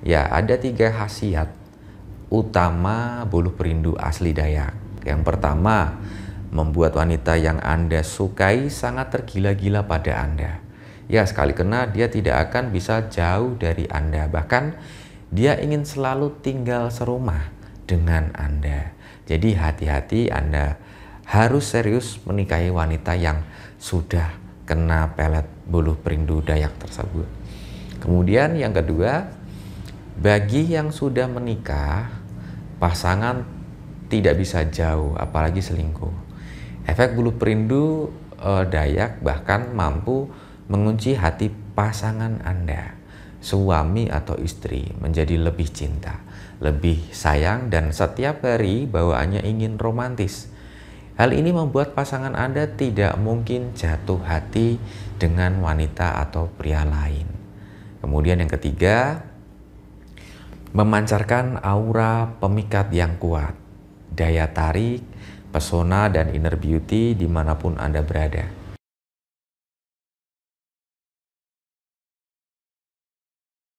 Ya, ada tiga khasiat utama buluh perindu asli Dayak. Yang pertama, membuat wanita yang Anda sukai sangat tergila-gila pada Anda. Ya, sekali kena dia tidak akan bisa jauh dari Anda. Bahkan dia ingin selalu tinggal serumah dengan Anda. Jadi hati-hati Anda harus serius menikahi wanita yang sudah kena pelet bulu perindu dayak tersebut. Kemudian yang kedua, bagi yang sudah menikah, pasangan tidak bisa jauh, apalagi selingkuh. Efek bulu perindu eh, Dayak bahkan mampu mengunci hati pasangan Anda, suami atau istri, menjadi lebih cinta, lebih sayang, dan setiap hari bawaannya ingin romantis. Hal ini membuat pasangan Anda tidak mungkin jatuh hati dengan wanita atau pria lain. Kemudian yang ketiga, memancarkan aura pemikat yang kuat, daya tarik, pesona, dan inner beauty dimanapun Anda berada.